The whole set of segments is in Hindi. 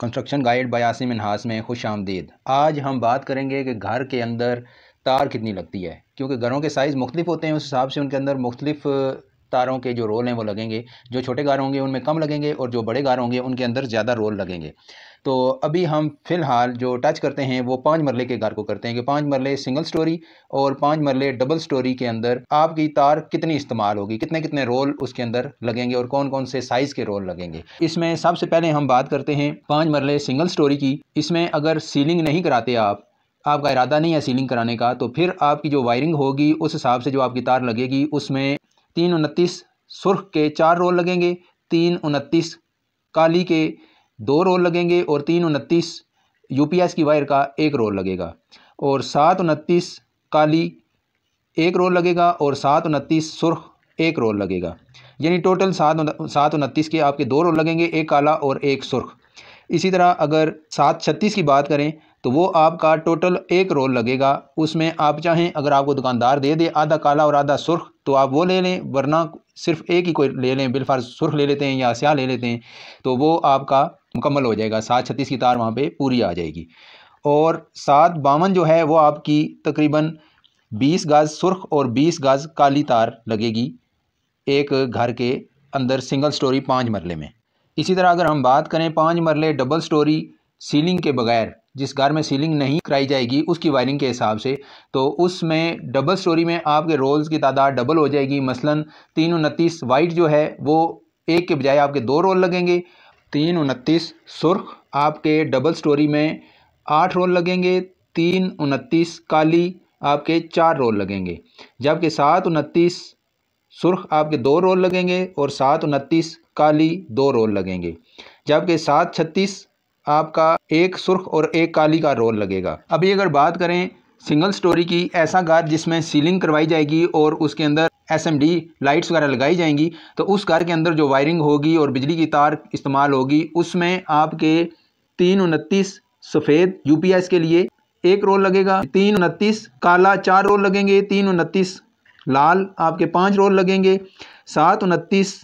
कंस्ट्रक्शन गाइड बाय इनहास में खुश आमदीद आज हम बात करेंगे कि घर के अंदर तार कितनी लगती है क्योंकि घरों के साइज़ मुख्तलिफ होते हैं उस हिसाब से उनके अंदर मुख्तलिफ तारों के जो रोल हैं वो लगेंगे जो छोटे गार होंगे उनमें कम लगेंगे और जो बड़े गार होंगे उनके अंदर ज़्यादा रोल लगेंगे तो अभी हम फ़िलहाल जो टच करते हैं वो पाँच मरले के गार को करते हैं कि पाँच मरले सिंगल स्टोरी और पाँच मरले डबल स्टोरी के अंदर आपकी तार कितनी इस्तेमाल होगी कितने कितने रोल उसके अंदर लगेंगे और कौन कौन से साइज़ के रोल लगेंगे इसमें सबसे पहले हम बात करते हैं पाँच मरले सिंगल स्टोरी की इसमें अगर सीलिंग नहीं कराते आप आपका इरादा नहीं है सीलिंग कराने का तो फिर आपकी जो वायरिंग होगी उस हिसाब से जो आपकी तार लगेगी उसमें तीन उनतीस सुर्ख के चार रोल लगेंगे तीन उनतीस काली के दो रोल लगेंगे और तीन उनतीस यू की वायर का एक रोल लगेगा और सात उनतीस काली एक रोल लगेगा और सात उनतीस सुर्ख एक रोल लगेगा यानी टोटल सात सात उनतीस के आपके दो रोल लगेंगे एक काला और एक सुर्ख इसी तरह अगर सात छत्तीस की बात करें तो वो आपका टोटल एक रोल लगेगा उसमें आप चाहें अगर आपको दुकानदार दे दे आधा काला और आधा सुर्ख तो आप वो ले लें वरना सिर्फ एक ही कोई ले लें बिलफार सुर्ख ले लेते हैं या स्याह ले लेते हैं तो वो आपका मुकम्मल हो जाएगा सात छत्तीस की तार वहाँ पर पूरी आ जाएगी और सात बावन जो है वो आपकी तकरीबन बीस गाज सुर्ख और बीस गाज काली तार लगेगी एक घर के अंदर सिंगल स्टोरी पाँच मरले में इसी तरह अगर हम बात करें पाँच मरले डबल स्टोरी सीलिंग के बगैर जिस कार में सीलिंग नहीं कराई जाएगी उसकी वायरिंग के हिसाब से तो उसमें डबल स्टोरी में आपके रोल्स की तादाद डबल हो जाएगी मसलन तीन उनतीस वाइट जो है वो एक के बजाय आपके दो रोल लगेंगे तीन उनतीस सुर्ख आपके डबल स्टोरी में आठ रोल लगेंगे तीन उनतीस काली आपके चार रोल लगेंगे जबकि सात उनतीस सुर्ख आपके दो रोल लगेंगे और सात उनतीस काली दो रोल लगेंगे जबकि सात छत्तीस आपका एक सुर्ख और एक काली का रोल लगेगा अभी अगर बात करें सिंगल स्टोरी की ऐसा कार जिसमें सीलिंग करवाई जाएगी और उसके अंदर एस एम डी लाइट्स वगैरह लगाई जाएंगी तो उस कार के अंदर जो वायरिंग होगी और बिजली की तार इस्तेमाल होगी उसमें आपके तीन उनतीस सफ़ेद यू पी एस के लिए एक रोल लगेगा तीन उनतीस काला चार रोल लगेंगे तीन उनतीस लाल आपके पाँच रोल लगेंगे सात उनतीस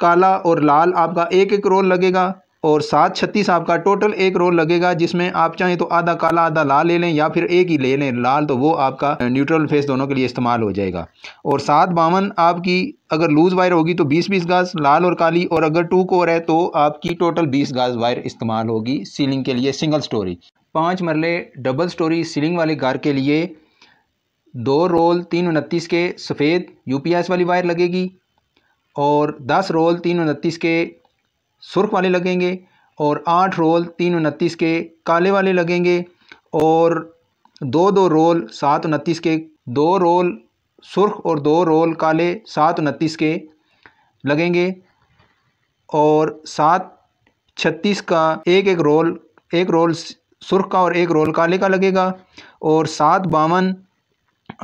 काला और लाल आपका एक एक रोल लगेगा और सात छत्तीस आपका टोटल एक रोल लगेगा जिसमें आप चाहें तो आधा काला आधा लाल ले लें या फिर एक ही ले लें लाल तो वो आपका न्यूट्रल फेस दोनों के लिए इस्तेमाल हो जाएगा और सात बावन आपकी अगर लूज़ वायर होगी तो बीस बीस गाज लाल और काली और अगर टू कोर है तो आपकी टोटल बीस गाज वायर इस्तेमाल होगी सीलिंग के लिए सिंगल स्टोरी पाँच मरले डबल स्टोरी सीलिंग वाले घर के लिए दो रोल तीन उनतीस के सफ़ेद यूपीएस वाली वायर लगेगी और दस रोल तीन उनतीस के सुर्ख वाले लगेंगे और आठ रोल तीन उनतीस के काले वाले लगेंगे और दो दो रोल सात उनतीस के दो रोल सुर्ख और दो रोल काले सात उनतीस के लगेंगे और सात छत्तीस का एक एक रोल एक रोल सुर्ख का और एक रोल काले का लगेगा और सात बावन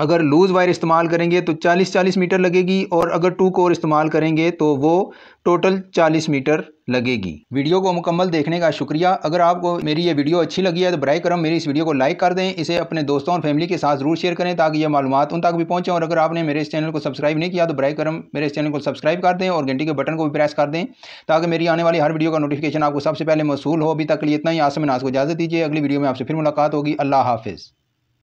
अगर लूज़ वायर इस्तेमाल करेंगे तो 40-40 मीटर लगेगी और अगर टू कोर इस्तेमाल करेंगे तो वो टोटल 40 मीटर लगेगी वीडियो को मुकम्मल देखने का शुक्रिया अगर आपको मेरी ये वीडियो अच्छी लगी है तो बर करम मेरी इस वीडियो को लाइक कर दें इसे अपने दोस्तों और फैमिली के साथ जरूर शेयर करें ताकि ये मालूम उन तक भी पहुँचें और अगर आपने मेरे इस चैनल को सब्सक्राइब नहीं किया तो बर करम मेरे इस चैनल को सब्सक्राइब कर दें और घंटी के बटन को भी प्रेस कर दें ताकि मेरी आने वाली हर वीडियो का नोटिफिकेशन आपको सबसे पहले मौसू हो अभी तक लिए इतना ही आसमिन आज को इजाज़त दीजिए अगली वीडियो में आपसे फिर मुलाकात होगी अल्लाह हाफिज़